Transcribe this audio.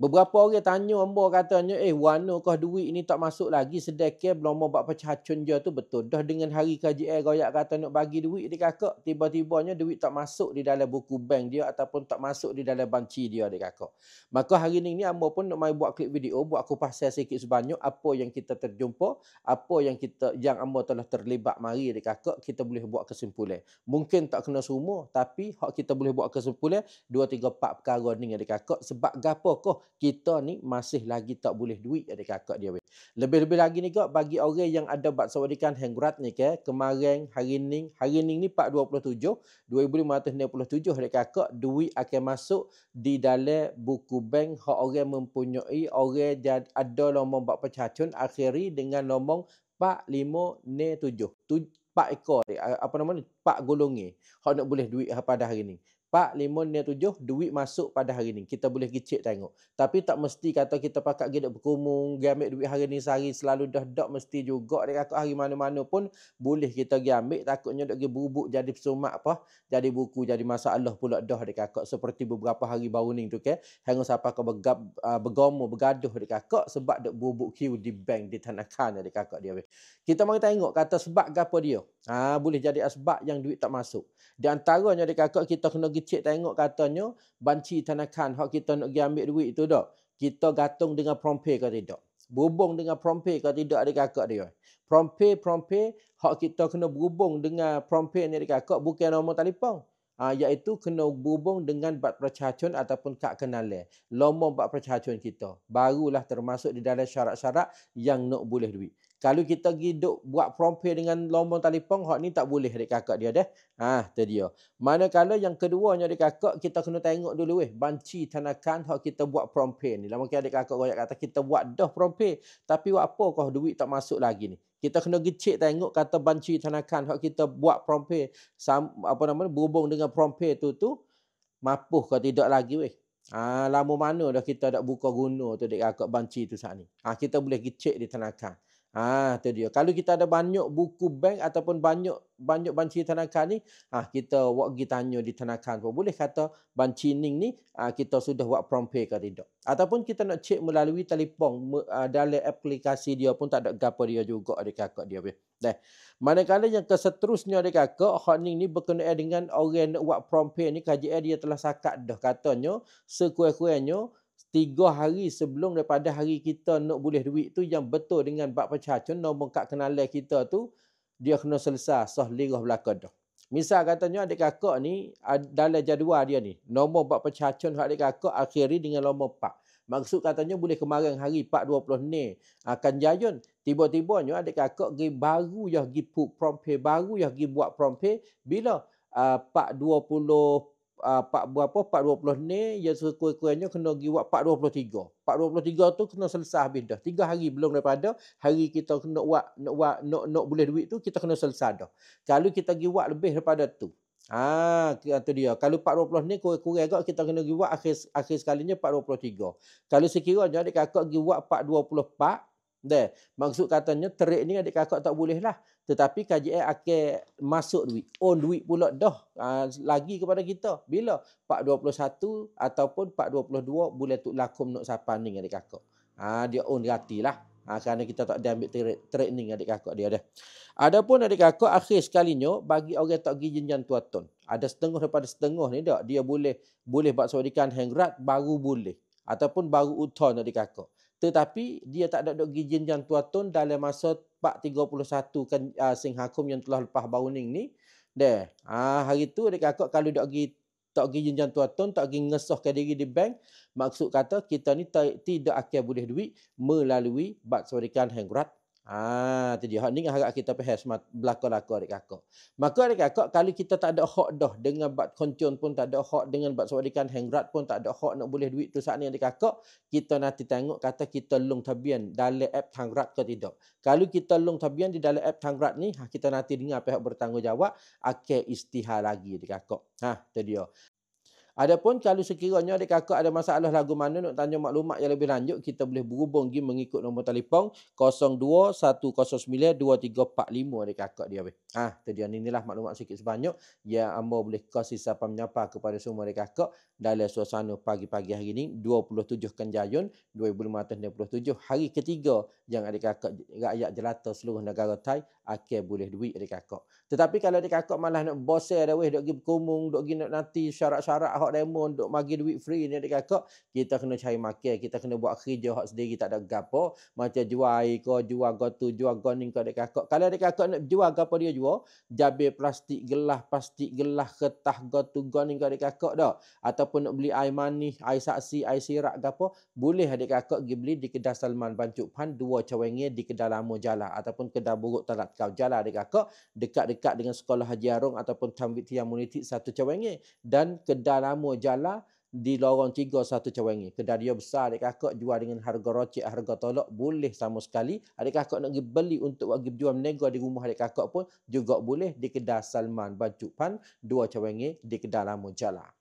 Beberapa orang tanya hamba katanya, eh warna kau duit ni tak masuk lagi sedekah belum mau buat pecah hacun je tu betul. Dah dengan hari kaji air royak kata nak bagi duit di kakak, tiba-tibanya duit tak masuk di dalam buku bank dia ataupun tak masuk di dalam banci dia di kakak. Maka hari ni ni hamba pun nak mai buat klip video, buat aku pasal sikit sebanyak apa yang kita terjumpa, apa yang kita yang hamba telah terlibat mari di kakak, kita boleh buat kesimpulan. Mungkin tak kena semua, tapi hak kita boleh buat kesimpulan, dua, tiga, empat perkara ni di kakak. Sebab gapakah kita ni masih lagi tak boleh duit ada kakak dia. Lebih-lebih lagi ni kak bagi orang yang ada buat sewadikan hengurat ni ke, kemarin hari ni, hari ni ni 427, 2567 ada kakak duit akan masuk di dalam buku bank hak orang mempunyai orang jad, ada nombor buat pecacun akhiri dengan nombor 4597. Tu, 4 ekor eh, apa nama ni? Pak golongi. Hak nak boleh duit pada hari ni. Pak, limon dia tujuh, duit masuk pada hari ni. Kita boleh kecil tengok. Tapi tak mesti kata kita pakat gede berkumung, gi ambil duit hari ni sehari selalu dah dak mesti juga. Dia kata hari mana-mana pun boleh kita gi ambil. Takutnya dak gi bubuk jadi sumak apa, jadi buku, jadi masalah pula dah dia kata. Seperti beberapa hari baru ni tu ke? Hang siapa ke begap, uh, ah, bergomo, bergaduh dia kata sebab dak bubuk queue di bank di tanakan dia kata dia. Kita mari tengok kata sebab gapo dia. Ha, boleh jadi sebab yang duit tak masuk. Di antaranya dia kata kita kena pergi pergi cek tengok katanya banci tanakan hak kita nak pergi ambil duit tu dak. Kita gatung dengan prompe ke tidak. Berhubung dengan prompe ke tidak ada kakak dia. Prompe, prompe, hak kita kena berhubung dengan prompe ni ada kakak bukan nombor telefon. Ha, iaitu kena berhubung dengan bad percacun ataupun kak kenal. Lomong bad percacun kita. Barulah termasuk di dalam syarat-syarat yang nak boleh duit. Kalau kita pergi duk buat prompil dengan lombong telefon, hak ni tak boleh adik kakak dia dah. Ha, tu dia. Manakala yang keduanya adik kakak, kita kena tengok dulu eh. Banci tanakan hak kita buat prompil ni. Lama kira adik kakak banyak kata, kita buat dah prompil. Tapi buat apa kau duit tak masuk lagi ni? Kita kena gecek tengok kata banci tanakan hak kita buat prompil. Sam, apa nama ni? Berhubung dengan prompil tu tu. Mapuh kau tidak lagi weh. Ha, lama mana dah kita dah buka guna tu adik kakak banci tu saat ni. Ha, kita boleh gecek di tanakan. Ah tu dia. Kalau kita ada banyak buku bank ataupun banyak banyak banci tanakan ni, ah kita buat pergi tanya di tanakan pun boleh kata banci ning ni ah, kita sudah buat prompt pay ke tidak. Ataupun kita nak cek melalui telefon ah, dalam aplikasi dia pun tak ada gapo dia juga ada kakak dia punya. Dah. Manakala yang keseterusnya ada kakak, hot ning ni berkenaan dengan orang nak buat prompt pay ni kajian dia telah sakat dah katanya sekuat-kuatnya tiga hari sebelum daripada hari kita nak boleh duit tu yang betul dengan bab pecah cenderung mengkat kenalan kita tu dia kena selesai sah lirah belakang tu. Misal katanya adik kakak ni dalam jadual dia ni. Nombor buat pecacun adik kakak akhiri dengan nombor Pak. Maksud katanya boleh kemarin hari Pak 20 ni akan ah, jayun. Tiba-tibanya adik kakak pergi baru yang pergi put prompt pay. Baru yang pergi buat prompt pay. Bila ah, uh, 20 Ah, pak uh, berapa pak 20 ni ya sekurang-kurangnya kena pergi buat pak 23. Pak 23 tu kena selesai habis dah. 3 hari belum daripada hari kita kena buat nak buat nak, nak boleh duit tu kita kena selesai dah. Kalau kita pergi buat lebih daripada tu. Ha kata dia kalau pak 20 ni kurang-kurang agak kita kena pergi buat akhir akhir sekalinya pak 23. Kalau sekiranya adik kakak pergi buat pak 24 deh maksud katanya terik ni adik kakak tak boleh lah. Tetapi KJA akan masuk duit. Own duit pula dah uh, lagi kepada kita. Bila? Pak 21 ataupun Pak 22 boleh tu lakum nak sapan dengan adik kakak. Ha, dia own gati lah. Ha, kerana kita tak ambil training adik kakak dia dah. ada pun adik kakak akhir sekalinya bagi orang tak pergi jenjang tuaton. Ada setengah daripada setengah ni tak. Dia boleh boleh buat suadikan hangrat baru boleh. Ataupun baru utar adik kakak tetapi dia tak ada dok izin yang tua tun dalam masa 431 kan uh, sing hakum yang telah lepas bauning ni deh ah hari tu dek akak kalau dok gi tak gi jenjang tua tun tak gi ngesah ke diri di bank maksud kata kita ni tidak akan boleh duit melalui bad sorikan hangrat Ah, tadi hak ni harap kita pehas belaka-laka adik kakak. Maka adik kakak kalau kita tak ada hak dah dengan bat kontion pun tak ada hak dengan bat sewadikan hangrat pun tak ada hak nak boleh duit tu saat ni adik kakak, kita nanti tengok kata kita long tabian dalam app hangrat ke tidak. Kalau kita long tabian di dalam app hangrat ni, ha, kita nanti dengar pihak bertanggungjawab akan istihar lagi adik kakak. Ha, tu dia. Adapun kalau sekiranya adik kakak ada masalah lagu mana nak tanya maklumat yang lebih lanjut, kita boleh berhubung pergi mengikut nombor telefon 02109-2345 adik kakak dia. Ah, ha, tadi inilah maklumat sikit sebanyak yang Amba boleh kasih siapa menyapa kepada semua adik kakak dalam suasana pagi-pagi hari ini 27 Kanjayun 2567 hari ketiga yang adik kakak rakyat jelata seluruh negara Thai akhir boleh duit adik kakak. Tetapi kalau adik kakak malah nak bosel ada weh duk pergi berkumung, duk pergi nak nanti syarat-syarat hak Pak Raymond duk bagi duit free ni dekat kak, kita kena cari makan, kita kena buat kerja hak sendiri tak ada gapo. Macam jual air ke, jual gotu, jual goning ke dekat kak. Kalau dekat kak nak jual gapo dia jual, jabe plastik gelas, plastik gelas kertas gotu goning ke dekat kak dah. Ataupun nak beli air manis, air saksi, air sirap gapo, boleh adik kakak pergi beli di kedai Salman Bancuk Pan dua cawengnya di kedai lama jalan ataupun kedai buruk tak kau jalan adik kakak dekat-dekat dengan sekolah Haji Arung ataupun Tambit Tiang Munitik satu cawengnya dan kedai nama Jala di lorong 3 satu cawangi. Kedai dia besar, adik kakak jual dengan harga rocik, harga tolak boleh sama sekali. Adik kakak nak beli untuk pergi jual menego di rumah adik kakak pun juga boleh di kedai Salman Bancupan 2 cawangi di kedai lama Jalan.